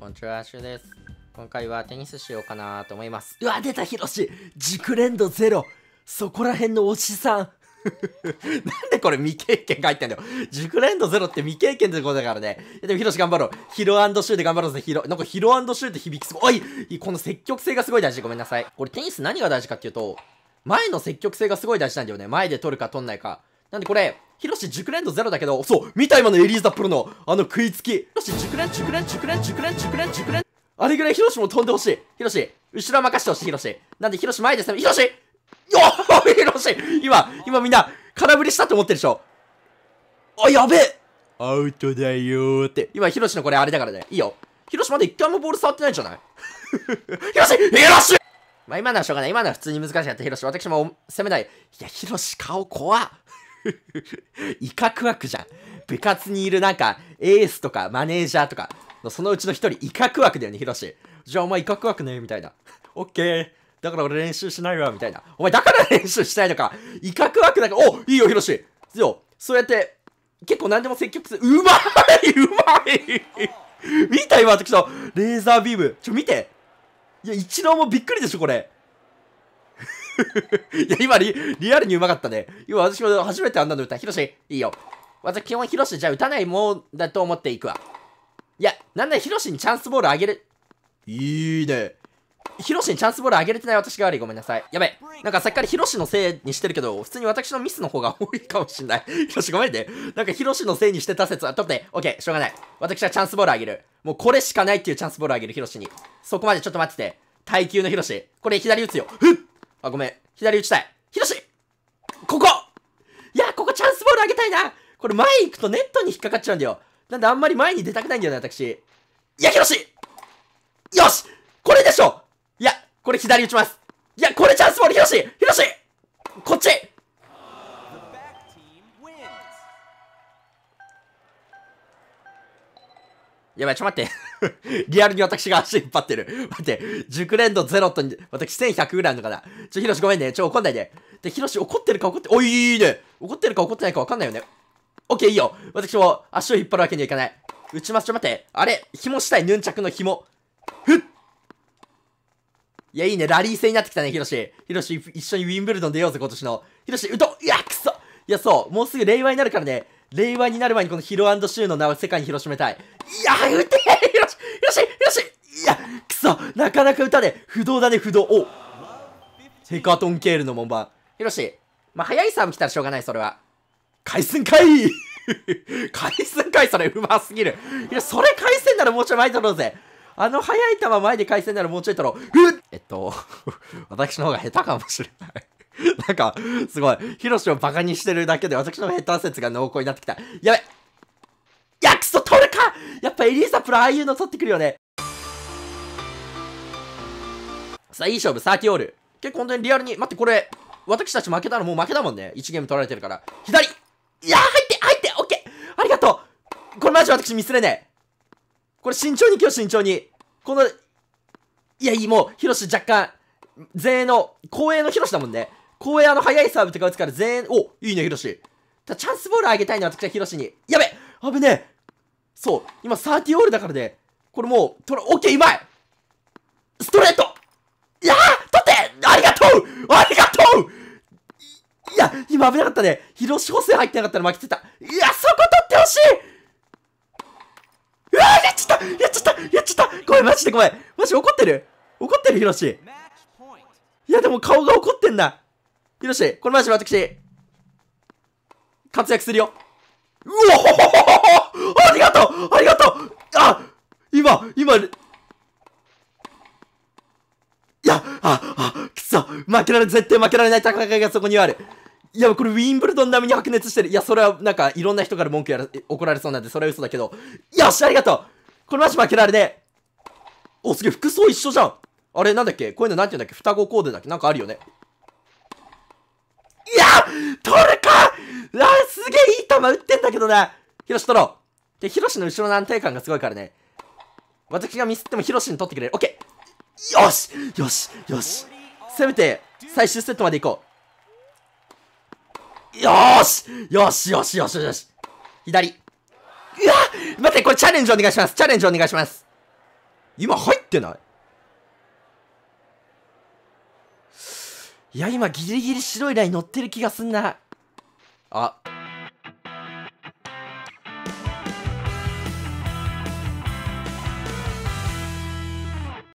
こんにちは、シュです。今回はテニスしようかなと思います。うわ、出た、ヒロシ熟練度ゼロそこら辺のおじさん なんでこれ未経験書いてんだよ。熟練度ゼロって未経験ってことだからね。でもヒロシ頑張ろう。ヒロシューで頑張ろうぜ、ヒロ。なんかヒロシューって響きすごい。おいこの積極性がすごい大事。ごめんなさい。これテニス何が大事かっていうと、前の積極性がすごい大事なんだよね。前で取るか取んないか。なんでこれ、ヒロシ熟練度ゼロだけど、そう見た今のエリーザプロの、あの食いつきヒロシ熟練、熟練、熟練、熟練、熟練、熟練あれぐらいヒロシも飛んでほしいヒロシ後ろ任してほしいヒロシなんでヒロシ前ですねヒロシよっ ヒロシ今、今みんな、空振りしたって思ってるでしょあ、やべえアウトだよーって。今、ヒロシのこれあれだからね。いいよ。ヒロシまだ一回もボール触ってないんじゃない ヒロシヒロシまあ今のはしょうがない。今のは普通に難しかったヒロシ。私も攻めない。いや、ヒロシ顔怖っ。威嚇枠じゃん。部活にいるなんか、エースとかマネージャーとか、そのうちの一人威嚇枠だよね、ヒロシ。じゃあお前威嚇枠ね、みたいな。オッケー。だから俺練習しないわ、みたいな。お前だから練習したいのか。威嚇枠なんか、おいいよ、ヒロシ。そうやって、結構何でも積極する。うまいうまい見た今、私のレーザービーム。ちょ、見て。いや、一郎もびっくりでしょ、これ。いや、今リ、リアルにうまかったね。今、私も初めてあんなの歌。ヒロシ、いいよ。私、基本ヒロシじゃ打たないもんだと思っていくわ。いや、なんだヒロシにチャンスボールあげる。いいね。ヒロシにチャンスボールあげれてない私が悪い。ごめんなさい。やべ。なんかさっきからヒロシのせいにしてるけど、普通に私のミスの方が多いかもしんない。ヒロシごめんね。なんかヒロシのせいにしてた説は、取って、オッケー、しょうがない。私はチャンスボールあげる。もうこれしかないっていうチャンスボールあげる、ヒロシに。そこまでちょっと待ってて。耐久のヒロシ。これ左打つよ。ふっあ、ごめん。左打ちたい。ひろしここいや、ここチャンスボールあげたいなこれ前行くとネットに引っかかっちゃうんだよ。なんであんまり前に出たくないんだよね、私。いや、ひろしよしこれでしょいや、これ左打ちます。いや、これチャンスボール、ひろしひろしこっちやばい、ちょ待って。リアルに私が足引っ張ってる。待って、熟練度ゼロと、私1100ぐらいのかな。ちょ、ヒロシごめんね。ちょ、怒んないで。で、ヒロシ怒ってるか怒って、おいいいね。怒ってるか怒ってないかわかんないよね。オッケーいいよ。私も足を引っ張るわけにはいかない。打ちます。ちょ、待って。あれ紐したい。ヌンチャクの紐。ふっいや、いいね。ラリー戦になってきたね、ヒロシ。ヒロシ、一緒にウィンブルドン出ようぜ、今年の。ヒロシ、うといや、くそいや、そう。もうすぐ令和になるからね。令和になる前にこのヒロシューの名を世界に広めたい。いや、打てよしよしいや、くそなかなか打た不動だね、不動。おヘカトンケールの門番。ヒロシ、まあ、早いサーブ来たらしょうがない、それは。回線かい 回線かいそれ、うますぎる。いや、それ回線ならもうちょい前取ろうぜ。あの速い球前で回線ならもうちょい取ろう。うえっと、私の方が下手かもしれない。なんか、すごい。ヒロシをバカにしてるだけで、私の下手説が濃厚になってきた。やべこれかやっぱエリーサプラああいうの取ってくるよね。さあ、いい勝負、サーキオール。結構本当にリアルに、待って、これ、私たち負けたらもう負けだもんね。1ゲーム取られてるから。左いやー入って入ってオッケーありがとうこれマジ私ミスれねえ。これ慎重に今日慎重に。この、いや、いい、もう、ヒロシ若干、前衛の、後衛のヒロシだもんね。後衛あの速いサーブとか打つから前衛、おいいね、ヒロシ。たチャンスボールあげたいな、私はヒロシに。やべ危ねえそう。今、30オールだからね。これもう、とら、オッケー、うまいストレートいやー取ってありがとうありがとういや、今危なかったね。広島戦入ってなかったら負けてた。いや、そこ取ってほしいうわーやっちゃったやっちゃったやっちゃったごめん、マジでごめん。マジ怒ってる怒ってる、ヒロシ。いや、でも顔が怒ってんだ。ヒロシ、これマジで私、活躍するよ。うおありがとうありがとうあ今、今、いや、あ、あ、くそ、負けられ、絶対負けられない戦いがそこにある。いや、これウィンブルドン並みに白熱してる。いや、それはなんかいろんな人から文句やら怒られそうなんで、それは嘘だけど。よし、ありがとうこれマジ負けられねえ。お、すげえ、服装一緒じゃん。あれ、なんだっけこういうのなんて言うんだっけ双子コーデだっけなんかあるよね。いや取るかあげえいい球打ってんだけどなヒロシ取ろうで、ヒロシの後ろの安定感がすごいからね。私がミスってもヒロシに取ってくれる。オッケーよしよしよしせめて、最終セットまで行こう。よーしよしよしよしよし左。うわ待って、これチャレンジお願いしますチャレンジお願いします今入ってないいや、今ギリギリ白いライン乗ってる気がすんな。あ、